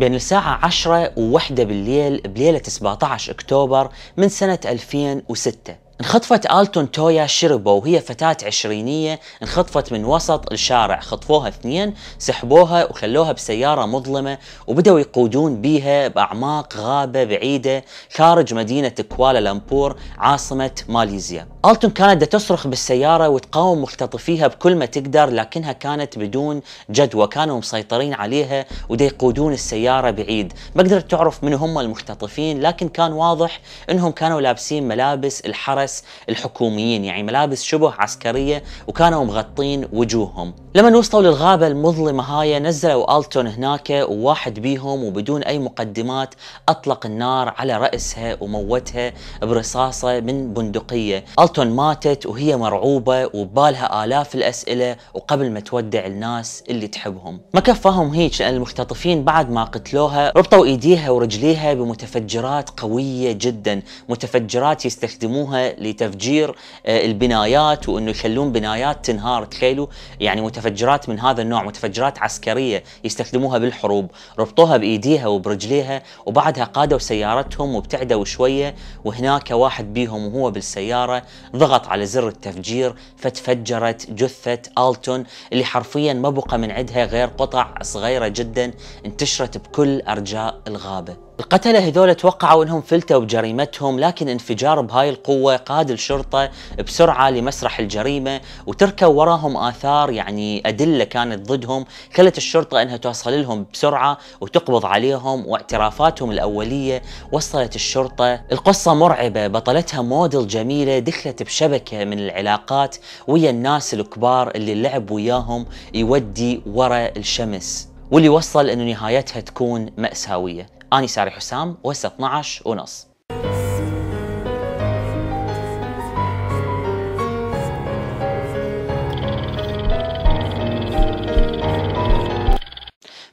بين الساعة 10 و1 بالليل بليلة 17 أكتوبر من سنة 2006 انخطفت التون تويا شربو وهي فتاة عشرينية انخطفت من وسط الشارع خطفوها اثنين سحبوها وخلوها بسيارة مظلمة وبدأوا يقودون بيها بأعماق غابة بعيدة خارج مدينة كوالالمبور عاصمة ماليزيا التون كانت تصرخ بالسيارة وتقاوم مختطفيها بكل ما تقدر لكنها كانت بدون جدوى كانوا مسيطرين عليها ودا يقودون السيارة بعيد ما قدرت تعرف من هم المختطفين لكن كان واضح انهم كانوا لابسين ملابس الحرس الملابس الحكوميين يعني ملابس شبه عسكرية وكانوا مغطين وجوههم لما وصلوا للغابة المظلمة هاي نزلوا ألتون هناك وواحد بيهم وبدون أي مقدمات أطلق النار على رأسها وموتها برصاصة من بندقية ألتون ماتت وهي مرعوبة وبالها آلاف الأسئلة وقبل ما تودع الناس اللي تحبهم ما كفاهم هيك لأن المختطفين بعد ما قتلوها ربطوا إيديها ورجليها بمتفجرات قوية جدا متفجرات يستخدموها لتفجير آه، البنايات وانه يشلون بنايات تنهار تخيلوا يعني متفجرات من هذا النوع متفجرات عسكريه يستخدموها بالحروب ربطوها بايديها وبرجليها وبعدها قادوا سيارتهم وابتعدوا شويه وهناك واحد بيهم وهو بالسياره ضغط على زر التفجير فتفجرت جثه التون اللي حرفيا ما بقى من عندها غير قطع صغيره جدا انتشرت بكل ارجاء الغابه القتلة هذول توقعوا انهم فلتوا بجريمتهم لكن انفجار بهاي القوة قاد الشرطة بسرعة لمسرح الجريمة وتركوا وراهم آثار يعني أدلة كانت ضدهم خلت الشرطة انها توصل لهم بسرعة وتقبض عليهم واعترافاتهم الأولية وصلت الشرطة القصة مرعبة بطلتها موديل جميلة دخلت بشبكة من العلاقات ويا الناس الكبار اللي لعب وياهم يودي ورا الشمس واللي وصل انه نهايتها تكون مأساوية أنا ساري حسام وهسه 12 ونص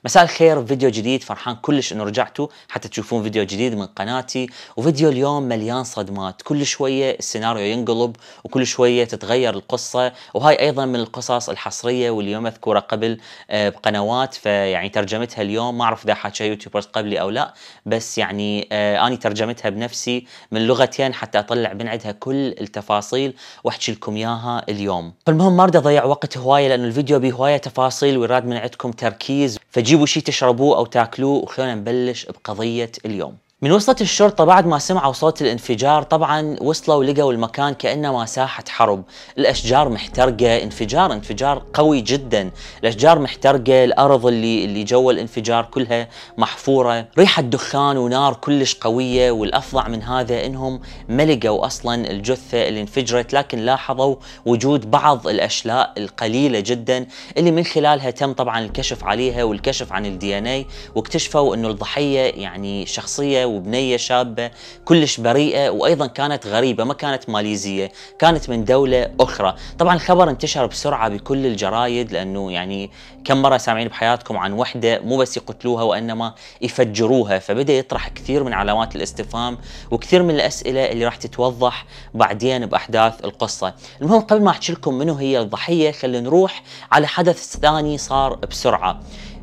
مساء الخير فيديو جديد فرحان كلش انه رجعتوا حتى تشوفون فيديو جديد من قناتي وفيديو اليوم مليان صدمات كل شويه السيناريو ينقلب وكل شويه تتغير القصه وهاي ايضا من القصص الحصريه واللي مذكوره قبل آه، بقنوات فيعني ترجمتها اليوم ما اعرف اذا حكى يوتيوبرز قبلي او لا بس يعني آه، اني ترجمتها بنفسي من لغتين حتى اطلع من عندها كل التفاصيل واحكي لكم اياها اليوم فالمهم ما اريد اضيع وقت هوايه لانه الفيديو بهوايه تفاصيل ويراد من عندكم تركيز فجيب جيبوا شيء تشربوه او تاكلوه وخلونا نبلش بقضيه اليوم من وصلت الشرطة بعد ما سمعوا صوت الانفجار طبعا وصلوا لقوا المكان كأنه ساحة حرب الأشجار محترقة انفجار انفجار قوي جدا الأشجار محترقة الأرض اللي اللي جوا الانفجار كلها محفورة ريحة دخان ونار كلش قوية والأفظع من هذا أنهم ما لقوا أصلا الجثة اللي انفجرت لكن لاحظوا وجود بعض الأشلاء القليلة جدا اللي من خلالها تم طبعا الكشف عليها والكشف عن الدي ان اي واكتشفوا أنه الضحية يعني شخصية وبنية شابة كلش بريئة وأيضا كانت غريبة ما كانت ماليزية كانت من دولة أخرى طبعا الخبر انتشر بسرعة بكل الجرايد لأنه يعني كم مرة سامعين بحياتكم عن وحدة مو بس يقتلوها وإنما يفجروها فبدأ يطرح كثير من علامات الاستفهام وكثير من الأسئلة اللي راح تتوضح بعدين بأحداث القصة المهم قبل ما أحكي لكم منو هي الضحية خلينا نروح على حدث ثاني صار بسرعة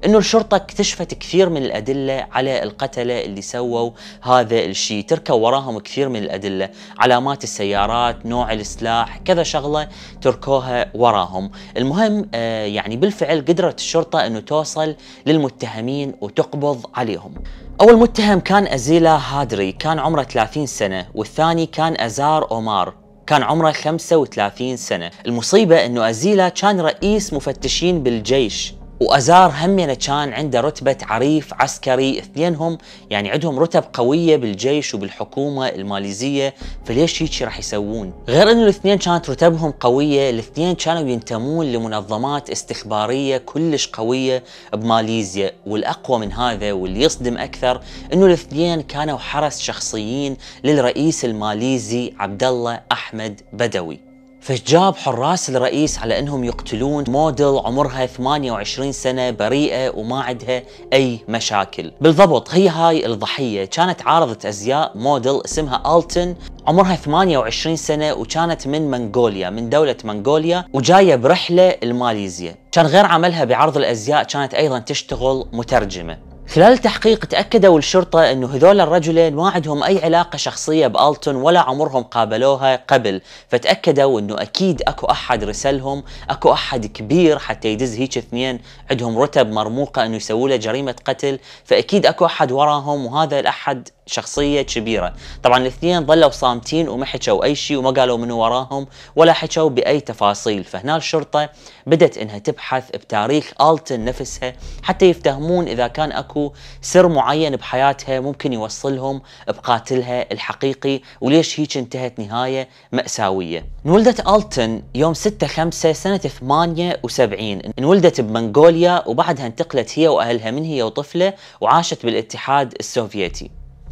انه الشرطه اكتشفت كثير من الادله على القتله اللي سووا هذا الشيء تركوا وراهم كثير من الادله علامات السيارات نوع السلاح كذا شغله تركوها وراهم المهم آه يعني بالفعل قدرت الشرطه انه توصل للمتهمين وتقبض عليهم أول متهم كان أزيلا هادري كان عمره 30 سنة والثاني كان أزار أومار كان عمره 35 سنة المصيبة أنه أزيلا كان رئيس مفتشين بالجيش وازار همينه يعني كان عنده رتبه عريف عسكري اثنينهم يعني عندهم رتب قويه بالجيش وبالحكومه الماليزيه فليش هيك راح يسوون غير انه الاثنين كانت رتبهم قويه الاثنين كانوا ينتمون لمنظمات استخباريه كلش قويه بماليزيا والاقوى من هذا واللي يصدم اكثر انه الاثنين كانوا حرس شخصيين للرئيس الماليزي عبد الله احمد بدوي فجاب حراس الرئيس على انهم يقتلون موديل عمرها 28 سنه بريئه وما عندها اي مشاكل بالضبط هي هاي الضحيه كانت عارضه ازياء موديل اسمها التن عمرها 28 سنه وكانت من منغوليا من دوله منغوليا وجايه برحله لماليزيا كان غير عملها بعرض الازياء كانت ايضا تشتغل مترجمه خلال التحقيق تأكدوا الشرطة أنه هذول الرجلين ما عندهم أي علاقة شخصية بألتون ولا عمرهم قابلوها قبل فتأكدوا أنه أكيد أكو أحد رسلهم أكو أحد كبير حتى يدز هيك اثنين عندهم رتب مرموقة أنه يسووا له جريمة قتل فأكيد أكو أحد وراهم وهذا الأحد شخصية كبيرة طبعا الاثنين ظلوا صامتين وما حكوا أي شيء وما قالوا من وراهم ولا حكوا بأي تفاصيل فهنا الشرطة بدت أنها تبحث بتاريخ ألتون نفسها حتى يفتهمون إذا كان أكو اكو سر معين بحياتها ممكن يوصلهم بقاتلها الحقيقي وليش هيك انتهت نهايه ماساويه. انولدت التن يوم 6 5 سنه 78 انولدت بمنغوليا وبعدها انتقلت هي واهلها من هي وطفله وعاشت بالاتحاد السوفيتي.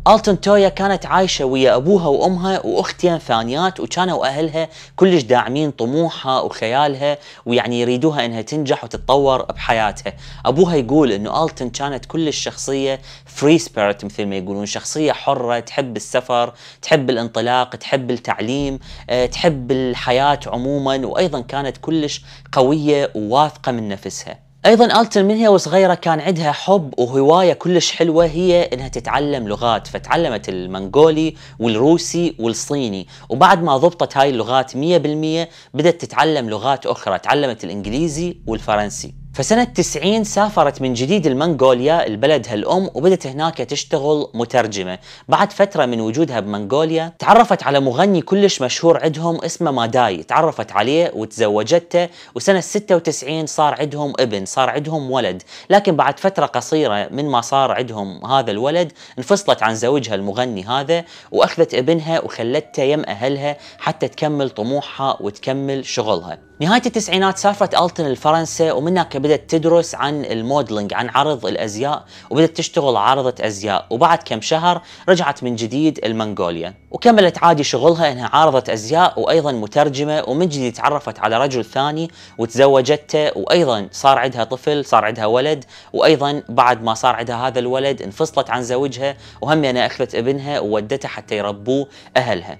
التون تويا كانت عايشة ويا أبوها وأمها وأختين ثانيات وكانوا أهلها كلش داعمين طموحها وخيالها ويعني يريدوها أنها تنجح وتتطور بحياتها أبوها يقول أنه التون كانت كلش شخصية فري سبيرت مثل ما يقولون شخصية حرة تحب السفر تحب الانطلاق تحب التعليم آه، تحب الحياة عموما وأيضا كانت كلش قوية وواثقة من نفسها ايضا التن من هي وصغيره كان عندها حب وهوايه كلش حلوه هي انها تتعلم لغات فتعلمت المنغولي والروسي والصيني وبعد ما ضبطت هاي اللغات 100% بدات تتعلم لغات اخرى تعلمت الانجليزي والفرنسي فسنة 90 سافرت من جديد المنغوليا لبلدها الأم وبدت هناك تشتغل مترجمة بعد فترة من وجودها بمنغوليا تعرفت على مغني كلش مشهور عندهم اسمه ماداي تعرفت عليه وتزوجته وسنة 96 صار عندهم ابن صار عندهم ولد لكن بعد فترة قصيرة من ما صار عندهم هذا الولد انفصلت عن زوجها المغني هذا وأخذت ابنها وخلته يم أهلها حتى تكمل طموحها وتكمل شغلها نهاية التسعينات سافرت ألتن لفرنسا ومنها بدأت تدرس عن الموديلنج عن عرض الأزياء وبدأت تشتغل عارضة أزياء وبعد كم شهر رجعت من جديد المنغوليا وكملت عادي شغلها إنها عارضة أزياء وأيضا مترجمة ومن جديد تعرفت على رجل ثاني وتزوجته وأيضا صار عندها طفل صار عندها ولد وأيضا بعد ما صار عندها هذا الولد انفصلت عن زوجها وهم أنا يعني أخذت ابنها وودته حتى يربوه أهلها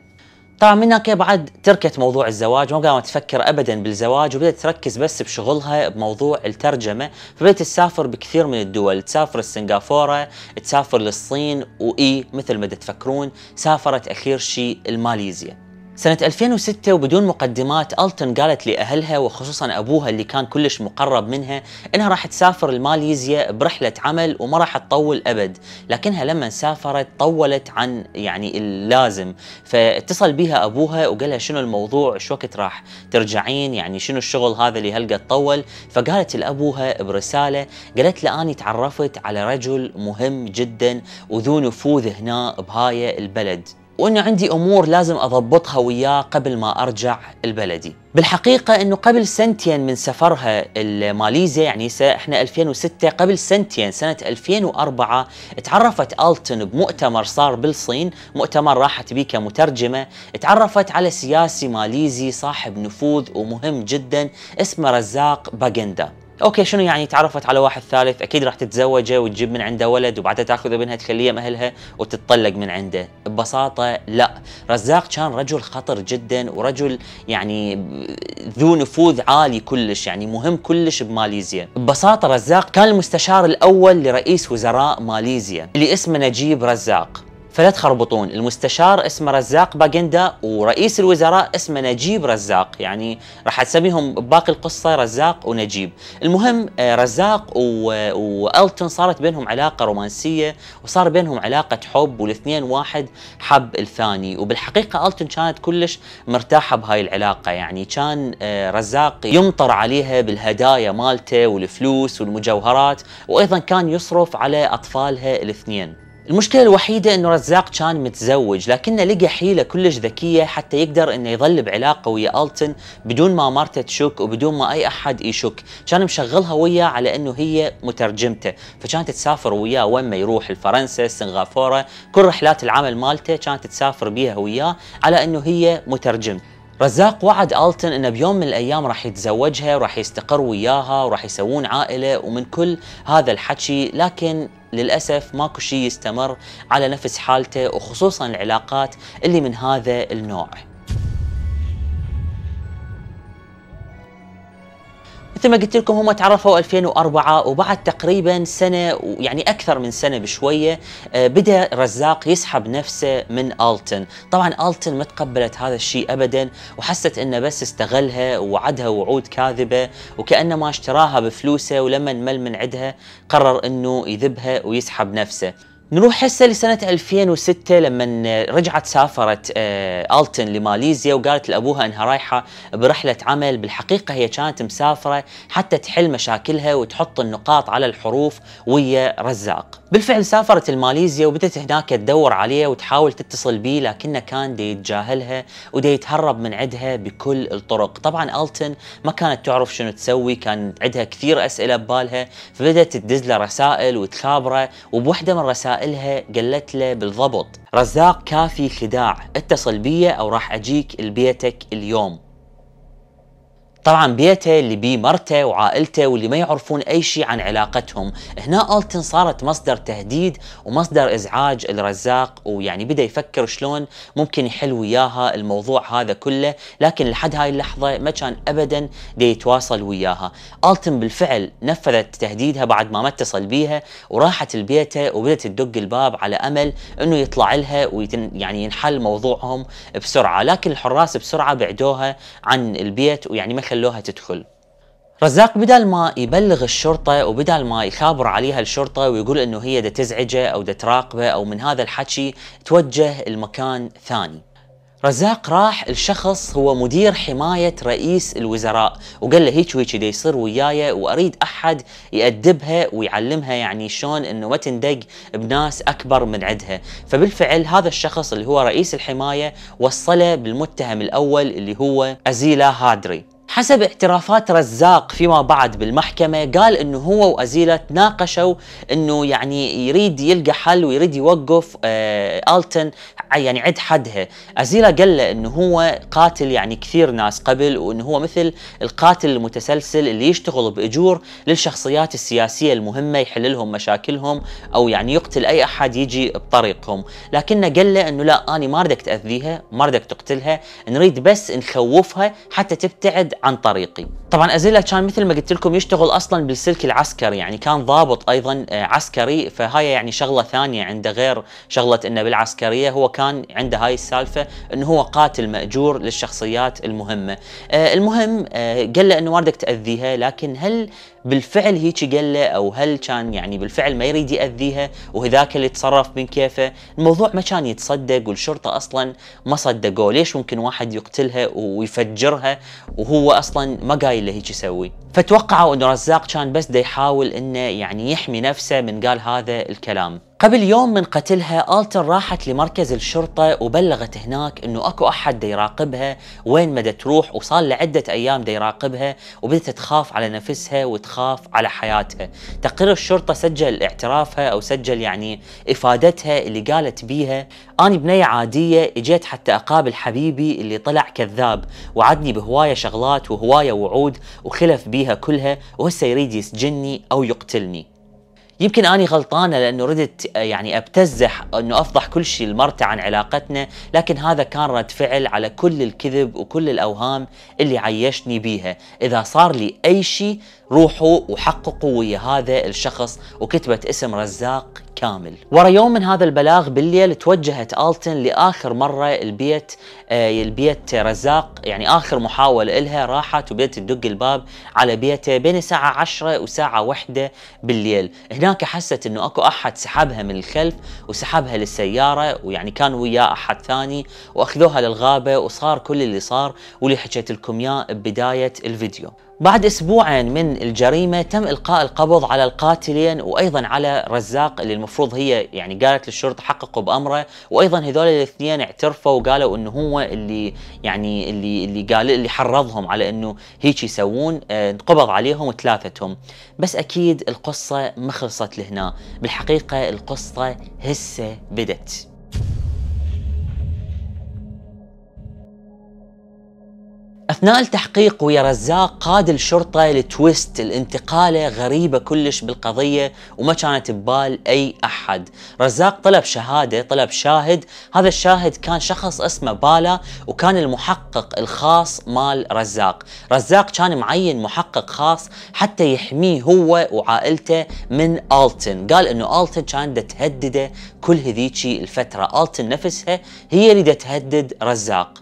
طبعا من هناك بعد تركت موضوع الزواج ما قامت تفكر ابدا بالزواج وبدات تركز بس بشغلها بموضوع الترجمه فبدات تسافر بكثير من الدول تسافر السنغافوره تسافر للصين واي مثل ما تفكرون سافرت اخير شيء الماليزيا سنة 2006 وبدون مقدمات ألتون قالت لأهلها وخصوصا أبوها اللي كان كلش مقرب منها إنها راح تسافر لماليزيا برحلة عمل وما راح تطول أبد لكنها لما سافرت طولت عن يعني اللازم فاتصل بها أبوها وقالها شنو الموضوع شو وقت راح ترجعين يعني شنو الشغل هذا اللي هلقى تطول فقالت لأبوها برسالة قالت له اني تعرفت على رجل مهم جدا وذو نفوذ هنا بهاي البلد وانه عندي امور لازم اضبطها وياه قبل ما ارجع البلدي بالحقيقة انه قبل سنتين من سفرها الماليزيا يعني احنا 2006 قبل سنتين سنة 2004 تعرفت ألتن بمؤتمر صار بالصين مؤتمر راحت بيه كمترجمة تعرفت على سياسي ماليزي صاحب نفوذ ومهم جدا اسمه رزاق باجندا اوكي شنو يعني تعرفت على واحد ثالث اكيد راح تتزوجه وتجيب من عنده ولد وبعدها تاخذ ابنها تخليه مهلها وتتطلق من عنده ببساطه لا رزاق كان رجل خطر جدا ورجل يعني ذو نفوذ عالي كلش يعني مهم كلش بماليزيا ببساطه رزاق كان المستشار الاول لرئيس وزراء ماليزيا اللي اسمه نجيب رزاق فلا تخربطون المستشار اسمه رزاق باجندا ورئيس الوزراء اسمه نجيب رزاق يعني راح اسميهم باقي القصه رزاق ونجيب المهم آه، رزاق والتون صارت بينهم علاقه رومانسيه وصار بينهم علاقه حب والاثنين واحد حب الثاني وبالحقيقه التون كانت كلش مرتاحه بهاي العلاقه يعني كان آه، رزاق يمطر عليها بالهدايا مالته والفلوس والمجوهرات وايضا كان يصرف على اطفالها الاثنين المشكلة الوحيدة انه رزاق كان متزوج لكنه لقى حيلة كلش ذكية حتى يقدر انه يظل بعلاقة ويا التن بدون ما مرته تشك وبدون ما اي احد يشك، كان مشغلها وياه على انه هي مترجمته، فكانت تسافر وياه وين ما يروح لفرنسا، سنغافورة، كل رحلات العمل مالته كانت تسافر بيها وياه على انه هي مترجمته. رزاق وعد التن انه بيوم من الايام راح يتزوجها وراح يستقر وياها وراح يسوون عائله ومن كل هذا الحكي لكن للأسف ماكو شيء يستمر على نفس حالته وخصوصا العلاقات اللي من هذا النوع مثل ما قلت لكم هم تعرفوا 2004 وبعد تقريبا سنه يعني اكثر من سنه بشويه آه، بدا رزاق يسحب نفسه من التن طبعا التن ما تقبلت هذا الشيء ابدا وحست انه بس استغلها ووعدها وعود كاذبه وكانما اشتراها بفلوسه ولما انمل من عندها قرر انه يذبها ويسحب نفسه نروح هسه لسنة 2006 لما رجعت سافرت آه، التن لماليزيا وقالت لابوها انها رايحة برحلة عمل بالحقيقة هي كانت مسافرة حتى تحل مشاكلها وتحط النقاط على الحروف ويا رزاق بالفعل سافرت لماليزيا وبدت هناك تدور عليه وتحاول تتصل به لكنه كان دي يتجاهلها ودي يتهرب من عندها بكل الطرق طبعا التن ما كانت تعرف شنو تسوي كان عندها كثير اسئلة ببالها فبدت تدز له رسائل وتخابره وبوحدة من الرسائل لها قالت له بالضبط رزاق كافي خداع اتصل بي أو راح أجيك لبيتك اليوم طبعا بيته اللي بيه مرته وعائلته واللي ما يعرفون اي شيء عن علاقتهم هنا التن صارت مصدر تهديد ومصدر ازعاج الرزاق ويعني بدا يفكر شلون ممكن يحل وياها الموضوع هذا كله لكن لحد هاي اللحظه ما كان ابدا دي يتواصل وياها التن بالفعل نفذت تهديدها بعد ما ما اتصل بيها وراحت لبيته وبدت تدق الباب على امل انه يطلع لها ويتن يعني ينحل موضوعهم بسرعه لكن الحراس بسرعه بعدوها عن البيت ويعني ما خلوها تدخل رزاق بدل ما يبلغ الشرطة وبدل ما يخابر عليها الشرطة ويقول انه هي دا تزعجه او دا تراقبه او من هذا الحكي توجه المكان ثاني رزاق راح الشخص هو مدير حماية رئيس الوزراء وقال له هيك وهيك دا يصير وياي واريد احد يأدبها ويعلمها يعني شلون انه ما تندق بناس اكبر من عدها فبالفعل هذا الشخص اللي هو رئيس الحماية وصله بالمتهم الاول اللي هو ازيلا هادري حسب اعترافات رزاق فيما بعد بالمحكمة قال انه هو وازيلة تناقشوا انه يعني يريد يلقى حل ويريد يوقف آه التن يعني عد حدها ازيلة قال له انه هو قاتل يعني كثير ناس قبل وانه هو مثل القاتل المتسلسل اللي يشتغل باجور للشخصيات السياسية المهمة يحل لهم مشاكلهم او يعني يقتل اي احد يجي بطريقهم لكنه قال له انه لا انا ما ردك تاذيها ما ردك تقتلها نريد بس نخوفها حتى تبتعد عن طريقي طبعا ازيلا كان مثل ما قلت لكم يشتغل اصلا بالسلك العسكري يعني كان ضابط ايضا آه، عسكري فهاي يعني شغله ثانيه عنده غير شغله انه بالعسكريه هو كان عنده هاي السالفه انه هو قاتل ماجور للشخصيات المهمه آه، المهم آه، قال له انه واردك تاذيها لكن هل بالفعل هيك قال له او هل كان يعني بالفعل ما يريد ياذيها وهذاك اللي تصرف من كيفه الموضوع ما كان يتصدق والشرطه اصلا ما صدقوه ليش ممكن واحد يقتلها ويفجرها وهو اصلا ما قايل له هيك يسوي فتوقعوا انه رزاق كان بس دا يحاول انه يعني يحمي نفسه من قال هذا الكلام قبل يوم من قتلها التر راحت لمركز الشرطه وبلغت هناك انه اكو احد دا يراقبها وين ما تروح وصار لعده ايام دا يراقبها وبدت تخاف على نفسها وتخاف على حياتها تقرير الشرطه سجل اعترافها او سجل يعني افادتها اللي قالت بيها انا بنيه عاديه اجيت حتى اقابل حبيبي اللي طلع كذاب وعدني بهوايه شغلات وهوايه وعود وخلف بيها كلها وهسه يريد يسجني او يقتلني يمكن اني غلطانه لانه ردت يعني ابتزح انه افضح كل شيء لمرته عن علاقتنا لكن هذا كان رد فعل على كل الكذب وكل الاوهام اللي عيشني بيها اذا صار لي اي شيء روحوا وحققوا ويا هذا الشخص وكتبت اسم رزاق كامل ورا يوم من هذا البلاغ بالليل توجهت التن لاخر مره البيت آه البيت رزاق يعني اخر محاوله لها راحت وبدت تدق الباب على بيته بين الساعه 10 وساعه 1 بالليل هناك حست انه اكو احد سحبها من الخلف وسحبها للسياره ويعني كان وياه احد ثاني واخذوها للغابه وصار كل اللي صار واللي حكيت لكم اياه ببدايه الفيديو بعد اسبوعين من الجريمه تم القاء القبض على القاتلين وايضا على رزاق اللي المفروض هي يعني قالت للشرطه حققوا بامره وايضا هذول الاثنين اعترفوا وقالوا انه هو اللي يعني اللي اللي قال اللي حرضهم على انه هيك يسوون آه، انقبض عليهم ثلاثتهم بس اكيد القصه ما خلصت لهنا بالحقيقه القصه هسه بدت أثناء التحقيق ويا رزاق قاد الشرطة لتويست الانتقالة غريبة كلش بالقضية وما كانت ببال أي أحد رزاق طلب شهادة طلب شاهد هذا الشاهد كان شخص اسمه بالا وكان المحقق الخاص مال رزاق رزاق كان معين محقق خاص حتى يحميه هو وعائلته من آلتن قال أنه آلتن كان تهدده كل هذيك الفترة آلتن نفسها هي اللي تهدد رزاق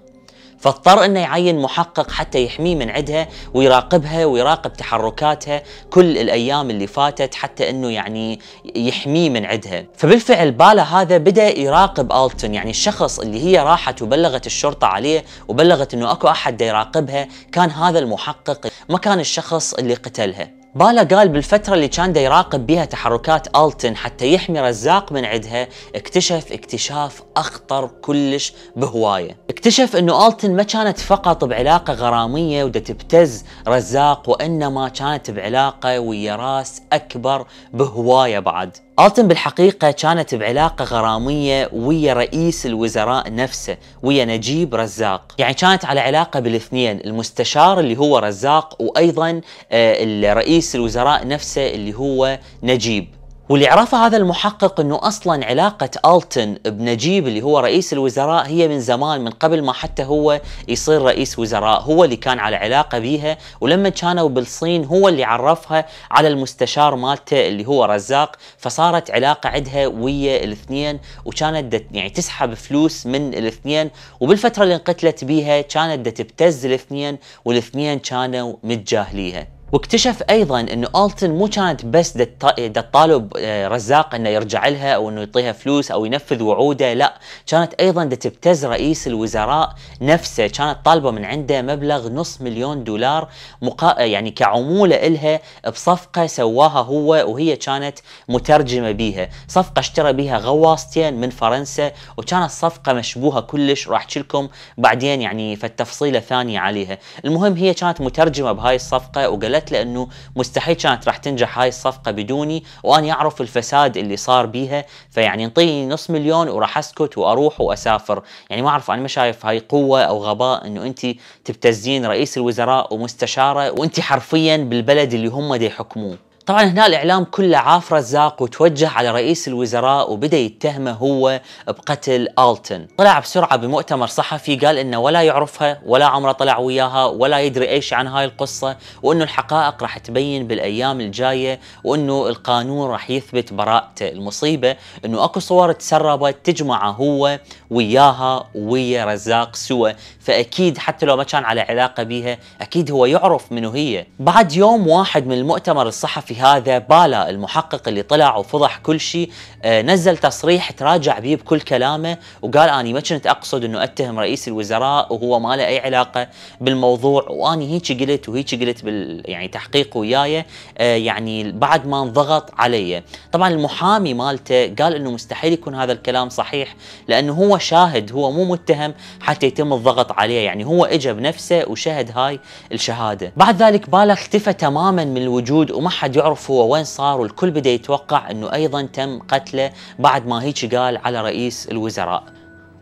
فاضطر انه يعين محقق حتى يحميه من عدها ويراقبها ويراقب تحركاتها كل الايام اللي فاتت حتى انه يعني يحميه من عدها فبالفعل بالا هذا بدا يراقب التون يعني الشخص اللي هي راحت وبلغت الشرطه عليه وبلغت انه اكو احد يراقبها كان هذا المحقق ما كان الشخص اللي قتلها بالا قال بالفترة اللي كان يراقب بها تحركات ألتن حتى يحمي رزاق من عدها اكتشف اكتشاف أخطر كلش بهواية اكتشف أنه ألتن ما كانت فقط بعلاقة غرامية ودا تبتز رزاق وإنما كانت بعلاقة ويا راس أكبر بهواية بعد التن بالحقيقة كانت بعلاقة غرامية ويا رئيس الوزراء نفسه ويا نجيب رزاق يعني كانت على علاقة بالاثنين المستشار اللي هو رزاق وأيضا آه، رئيس الوزراء نفسه اللي هو نجيب واللي عرفه هذا المحقق انه اصلا علاقه التن بنجيب اللي هو رئيس الوزراء هي من زمان من قبل ما حتى هو يصير رئيس وزراء هو اللي كان على علاقه بيها ولما كانوا بالصين هو اللي عرفها على المستشار مالته اللي هو رزاق فصارت علاقه عندها ويا الاثنين وكانت يعني تسحب فلوس من الاثنين وبالفتره اللي انقتلت بيها كانت تبتز الاثنين والاثنين كانوا متجاهليها واكتشف ايضا انه التن مو كانت بس تطالب آه، رزاق انه يرجع لها او انه يعطيها فلوس او ينفذ وعوده لا كانت ايضا تبتز رئيس الوزراء نفسه كانت طالبه من عنده مبلغ نص مليون دولار مقا... يعني كعموله الها بصفقه سواها هو وهي كانت مترجمه بيها صفقه اشترى بيها غواصتين من فرنسا وكانت صفقه مشبوهه كلش راح احكي لكم بعدين يعني التفصيله ثانيه عليها المهم هي كانت مترجمه بهاي الصفقه وقالت قالت له انه مستحيل كانت راح تنجح هاي الصفقه بدوني وانا اعرف الفساد اللي صار بيها فيعني انطيني نص مليون وراح اسكت واروح واسافر يعني ما اعرف انا ما شايف هاي قوه او غباء انه انت تبتزين رئيس الوزراء ومستشاره وانت حرفيا بالبلد اللي هم دي يحكموه طبعا هنا الاعلام كله عاف رزاق وتوجه على رئيس الوزراء وبدا يتهمه هو بقتل التن طلع بسرعه بمؤتمر صحفي قال انه ولا يعرفها ولا عمره طلع وياها ولا يدري ايش عن هاي القصه وانه الحقائق راح تبين بالايام الجايه وانه القانون راح يثبت براءته المصيبه انه اكو صور تسربت تجمعه هو وياها ويا رزاق سوا فاكيد حتى لو ما كان على علاقه بيها اكيد هو يعرف منو هي بعد يوم واحد من المؤتمر الصحفي هذا بالا المحقق اللي طلع وفضح كل شيء آه، نزل تصريح تراجع بيه بكل كلامه وقال اني ما كنت اقصد انه اتهم رئيس الوزراء وهو ما له اي علاقه بالموضوع واني هيك قلت وهيك قلت بال يعني تحقيق وياي آه، يعني بعد ما انضغط علي طبعا المحامي مالته قال انه مستحيل يكون هذا الكلام صحيح لانه هو شاهد هو مو متهم حتى يتم الضغط عليه يعني هو اجى بنفسه وشهد هاي الشهاده بعد ذلك بالا اختفى تماما من الوجود وما حد يعرف يعرف هو وين صار والكل بدا يتوقع انه ايضا تم قتله بعد ما هيك قال على رئيس الوزراء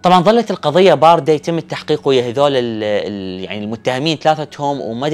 طبعا ظلت القضيه بارده يتم التحقيق ويا هذول يعني المتهمين ثلاثتهم وما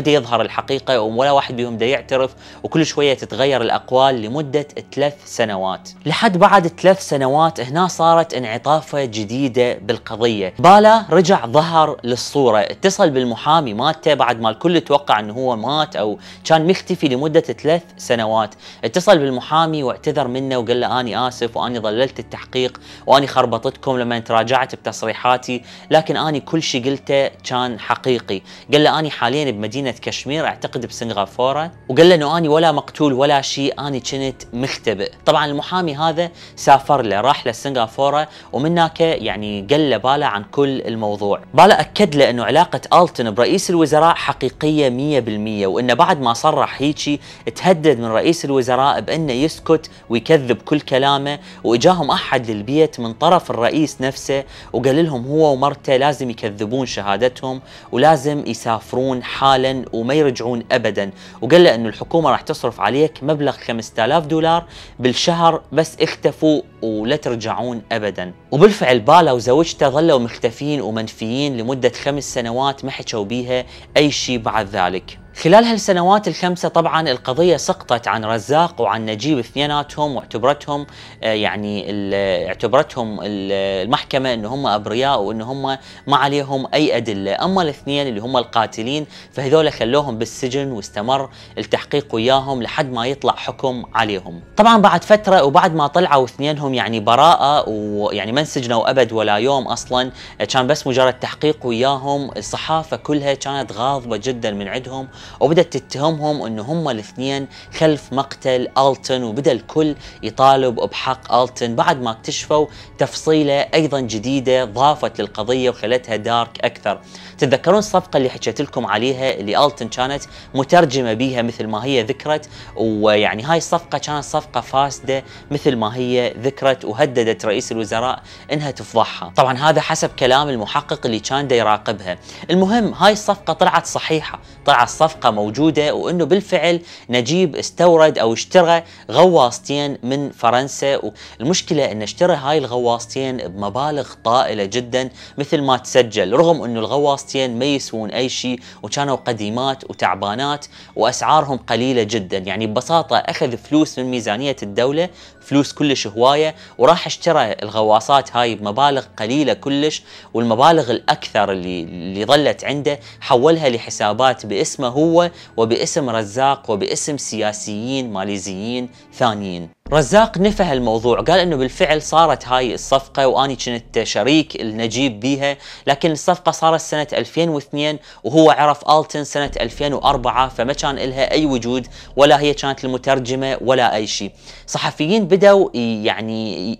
دا يظهر الحقيقه ولا واحد بهم دا يعترف وكل شويه تتغير الاقوال لمده ثلاث سنوات، لحد بعد ثلاث سنوات هنا صارت انعطافه جديده بالقضيه، بالا رجع ظهر للصوره، اتصل بالمحامي مالته بعد ما الكل توقع انه هو مات او كان مختفي لمده ثلاث سنوات، اتصل بالمحامي واعتذر منه وقال له اني اسف واني ضللت التحقيق واني خربطتكم لما تراجعت بتصريحاتي لكن أنا كل شيء قلته كان حقيقي قال له أنا حاليا بمدينة كشمير أعتقد بسنغافورة وقال له أنه أنا ولا مقتول ولا شيء أنا كنت مختبئ طبعا المحامي هذا سافر له راح لسنغافورة ومن هناك يعني له باله عن كل الموضوع باله أكد له أنه علاقة ألتن برئيس الوزراء حقيقية 100% وأنه بعد ما صرح هيجي تهدد من رئيس الوزراء بأنه يسكت ويكذب كل كلامه وإجاهم أحد للبيت من طرف الرئيس نفسه وقال لهم هو ومرته لازم يكذبون شهادتهم ولازم يسافرون حالا وما يرجعون ابدا وقال له انه الحكومه راح تصرف عليك مبلغ 5000 دولار بالشهر بس اختفوا ولا ترجعون ابدا وبالفعل بالا وزوجته ظلوا مختفين ومنفيين لمده خمس سنوات ما حكوا بيها اي شيء بعد ذلك خلال هالسنوات الخمسة طبعا القضية سقطت عن رزاق وعن نجيب اثنيناتهم واعتبرتهم آه، يعني اعتبرتهم المحكمة ان هم ابرياء وان هم ما عليهم اي ادلة، اما الاثنين اللي هم القاتلين فهذول خلوهم بالسجن واستمر التحقيق وياهم لحد ما يطلع حكم عليهم. طبعا بعد فترة وبعد ما طلعوا اثنينهم يعني براءة ويعني ما انسجنوا ابد ولا يوم اصلا، كان بس مجرد تحقيق وياهم، الصحافة كلها كانت غاضبة جدا من عندهم وبدت تتهمهم انه هم الاثنين خلف مقتل التون وبدا الكل يطالب بحق التون بعد ما اكتشفوا تفصيله ايضا جديده ضافت للقضيه وخلتها دارك اكثر. تتذكرون الصفقه اللي حكيت لكم عليها اللي التون كانت مترجمه بيها مثل ما هي ذكرت ويعني هاي الصفقه كانت صفقه فاسده مثل ما هي ذكرت وهددت رئيس الوزراء انها تفضحها. طبعا هذا حسب كلام المحقق اللي كان يراقبها. المهم هاي الصفقه طلعت صحيحه، طلعت صفقه الصفقة موجودة وأنه بالفعل نجيب استورد أو اشترى غواصتين من فرنسا والمشكلة أنه اشترى هاي الغواصتين بمبالغ طائلة جدا مثل ما تسجل رغم أنه الغواصتين ما يسوون أي شيء وكانوا قديمات وتعبانات وأسعارهم قليلة جدا يعني ببساطة أخذ فلوس من ميزانية الدولة فلوس كلش هواية وراح اشترى الغواصات هاي بمبالغ قليلة كلش والمبالغ الأكثر اللي, اللي ظلت عنده حولها لحسابات باسمه هو وباسم رزاق وباسم سياسيين ماليزيين ثانيين رزاق نفى الموضوع قال انه بالفعل صارت هاي الصفقة واني كنت شريك النجيب بيها لكن الصفقة صارت سنة 2002 وهو عرف التن سنة 2004 فما كان لها اي وجود ولا هي كانت المترجمة ولا اي شيء صحفيين بدوا يعني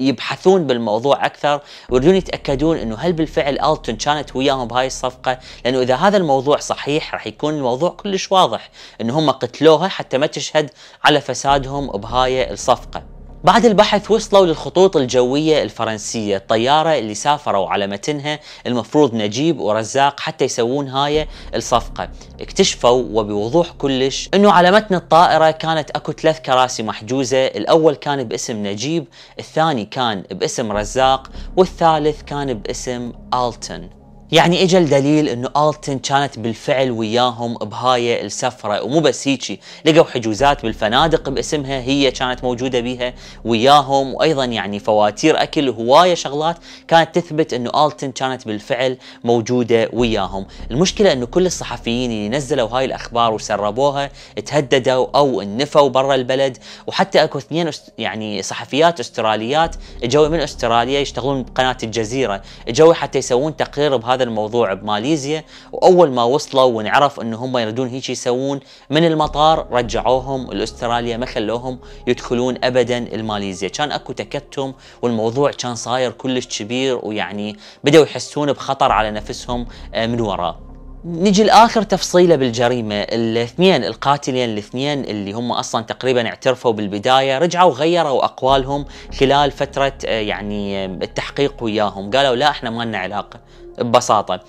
يبحثون بالموضوع اكثر ويريدون يتأكدون انه هل بالفعل التن كانت وياهم بهاي الصفقة لانه اذا هذا الموضوع صحيح راح يكون الموضوع كلش واضح انه هم قتلوها حتى ما تشهد على فسادهم بهاي الصفقة بعد البحث وصلوا للخطوط الجوية الفرنسية الطيارة اللي سافروا على متنها المفروض نجيب ورزاق حتى يسوون هاي الصفقة اكتشفوا وبوضوح كلش انه على متن الطائرة كانت اكو ثلاث كراسي محجوزة الاول كان باسم نجيب الثاني كان باسم رزاق والثالث كان باسم التون يعني اجى الدليل انه التن كانت بالفعل وياهم بهاي السفره ومو بس هيجي لقوا حجوزات بالفنادق باسمها هي كانت موجوده بيها وياهم وايضا يعني فواتير اكل وهوايه شغلات كانت تثبت انه التن كانت بالفعل موجوده وياهم، المشكله انه كل الصحفيين اللي نزلوا هاي الاخبار وسربوها تهددوا او انفوا برا البلد وحتى اكو اثنين يعني صحفيات استراليات اجوا من استراليا يشتغلون بقناه الجزيره، اجوا حتى يسوون تقرير بهذا هذا الموضوع بماليزيا واول ما وصلوا وانعرف ان هم يريدون هيك يسوون من المطار رجعوهم لاستراليا ما خلوهم يدخلون ابدا الماليزيا كان اكو تكتم والموضوع كان صاير كلش كبير ويعني بداوا يحسون بخطر على نفسهم آه، من وراء نجي لاخر تفصيله بالجريمه الاثنين القاتلين الاثنين اللي هم اصلا تقريبا اعترفوا بالبدايه رجعوا غيروا اقوالهم خلال فتره آه، يعني آه، التحقيق وياهم قالوا لا احنا ما لنا علاقه ببساطه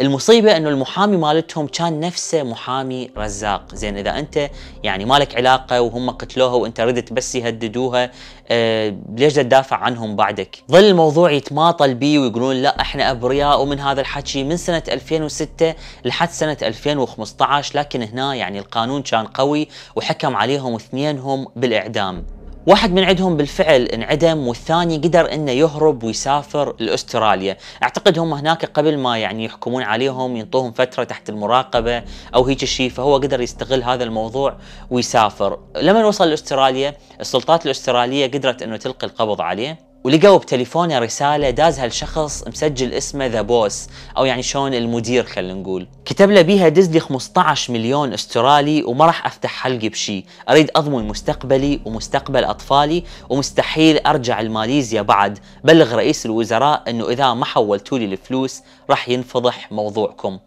المصيبة انه المحامي مالتهم كان نفسه محامي رزاق، زين اذا انت يعني مالك علاقة وهم قتلوها وانت ردت بس يهددوها أه ليش تدافع عنهم بعدك؟ ظل الموضوع يتماطل بي ويقولون لا احنا ابرياء ومن هذا الحكي من سنة 2006 لحد سنة 2015 لكن هنا يعني القانون كان قوي وحكم عليهم اثنينهم بالاعدام. واحد من عندهم بالفعل انعدم والثاني قدر انه يهرب ويسافر لاستراليا، اعتقد هم هناك قبل ما يعني يحكمون عليهم ينطوهم فتره تحت المراقبه او هيك شيء فهو قدر يستغل هذا الموضوع ويسافر، لما وصل لاستراليا السلطات الاستراليه قدرت انه تلقي القبض عليه ولقوا بتليفونه رسالة دازها الشخص مسجل اسمه ذا بوس أو يعني شلون المدير خلينا نقول كتب له بيها دزلي 15 مليون استرالي وما راح أفتح حلقي بشي أريد أضمن مستقبلي ومستقبل أطفالي ومستحيل أرجع لماليزيا بعد بلغ رئيس الوزراء أنه إذا ما حولتوا لي الفلوس راح ينفضح موضوعكم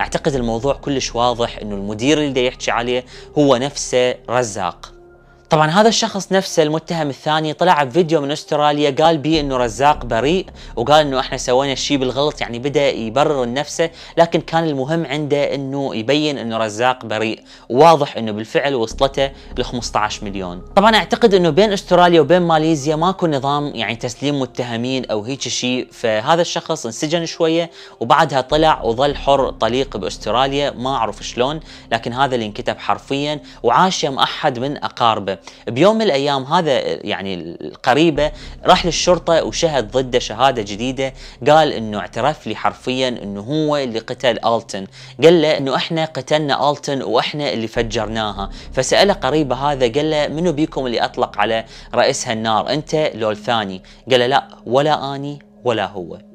أعتقد الموضوع كلش واضح أنه المدير اللي يحكي عليه هو نفسه رزاق طبعا هذا الشخص نفسه المتهم الثاني طلع بفيديو من استراليا قال بي انه رزاق بريء وقال انه احنا سوينا الشيء بالغلط يعني بدا يبرر لنفسه لكن كان المهم عنده انه يبين انه رزاق بريء واضح انه بالفعل وصلته ل 15 مليون طبعا اعتقد انه بين استراليا وبين ماليزيا ماكو نظام يعني تسليم متهمين او هيك شيء فهذا الشخص انسجن شويه وبعدها طلع وظل حر طليق باستراليا ما اعرف شلون لكن هذا اللي انكتب حرفيا وعاش يم احد من اقاربه بيوم من الايام هذا يعني القريبه راح للشرطه وشهد ضده شهاده جديده قال انه اعترف لي حرفيا انه هو اللي قتل التن قال له انه احنا قتلنا التن واحنا اللي فجرناها فساله قريبه هذا قال له منو بيكم اللي اطلق على راسها النار انت لو الثاني قال له لا ولا اني ولا هو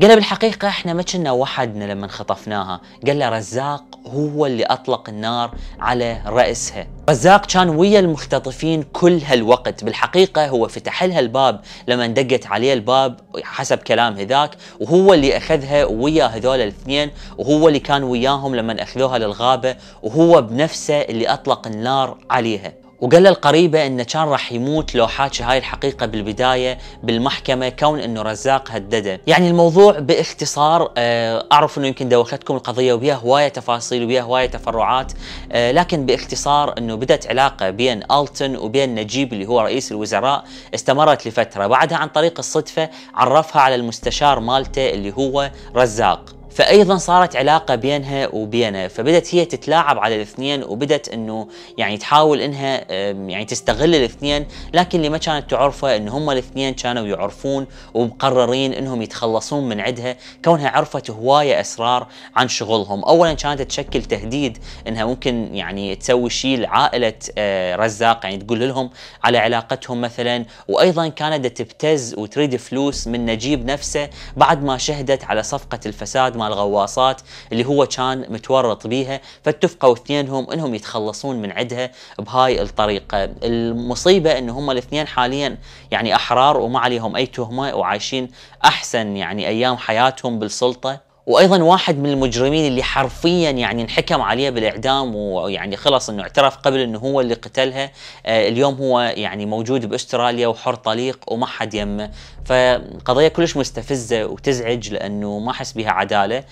قال بالحقيقة احنا ما كنا وحدنا لما خطفناها قال له رزاق هو اللي أطلق النار على رأسها رزاق كان ويا المختطفين كل هالوقت بالحقيقة هو فتح لها الباب لما دقت عليه الباب حسب كلام هذاك وهو اللي أخذها ويا هذول الاثنين وهو اللي كان وياهم لما أخذوها للغابة وهو بنفسه اللي أطلق النار عليها وقال القريبة ان كان راح يموت لو حاكي هاي الحقيقة بالبداية بالمحكمة كون انه رزاق هدده يعني الموضوع باختصار آه، اعرف انه يمكن دوختكم القضية وبيها هواية تفاصيل وبيها هواية تفرعات آه، لكن باختصار انه بدت علاقة بين التون وبين نجيب اللي هو رئيس الوزراء استمرت لفترة بعدها عن طريق الصدفة عرفها على المستشار مالته اللي هو رزاق فايضا صارت علاقه بينها وبينه فبدت هي تتلاعب على الاثنين وبدت انه يعني تحاول انها يعني تستغل الاثنين لكن اللي ما كانت تعرفه ان هم الاثنين كانوا يعرفون ومقررين انهم يتخلصون من عدها كونها عرفت هوايه اسرار عن شغلهم اولا كانت تشكل تهديد انها ممكن يعني تسوي شيء لعائله آه، رزاق يعني تقول لهم على علاقتهم مثلا وايضا كانت تبتز وتريد فلوس من نجيب نفسه بعد ما شهدت على صفقه الفساد مال غواصات اللي هو كان متورط بيها فاتفقوا اثنينهم انهم يتخلصون من عدها بهاي الطريقه المصيبه ان هم الاثنين حاليا يعني احرار وما عليهم اي تهمه وعايشين احسن يعني ايام حياتهم بالسلطه وايضا واحد من المجرمين اللي حرفيا يعني انحكم عليه بالاعدام ويعني خلص انه اعترف قبل انه هو اللي قتلها آه، اليوم هو يعني موجود باستراليا وحر طليق وما حد يمه فقضيه كلش مستفزه وتزعج لانه ما احس بها عداله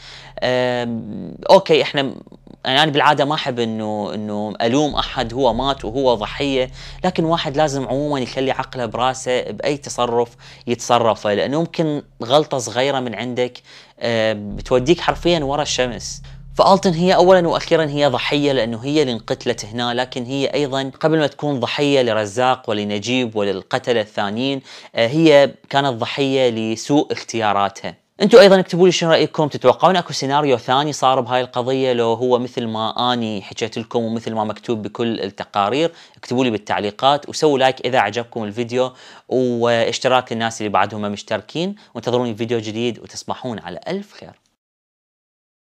اوكي احنا انا يعني بالعاده ما احب انه انه الوم احد هو مات وهو ضحيه لكن واحد لازم عموما يخلي عقله براسه باي تصرف يتصرفه لانه ممكن غلطه صغيره من عندك آه، بتوديك حرفيا ورا الشمس فالتن هي اولا واخيرا هي ضحيه لانه هي اللي انقتلت هنا لكن هي ايضا قبل ما تكون ضحيه لرزاق ولنجيب وللقتله الثانيين آه، هي كانت ضحيه لسوء اختياراتها انتم ايضا اكتبوا لي شنو رايكم تتوقعون اكو سيناريو ثاني صار بهاي القضيه لو هو مثل ما اني حكيت لكم ومثل ما مكتوب بكل التقارير اكتبوا لي بالتعليقات وسووا لايك اذا عجبكم الفيديو واشتراك الناس اللي بعدهم مشتركين وانتظروني فيديو جديد وتصبحون على الف خير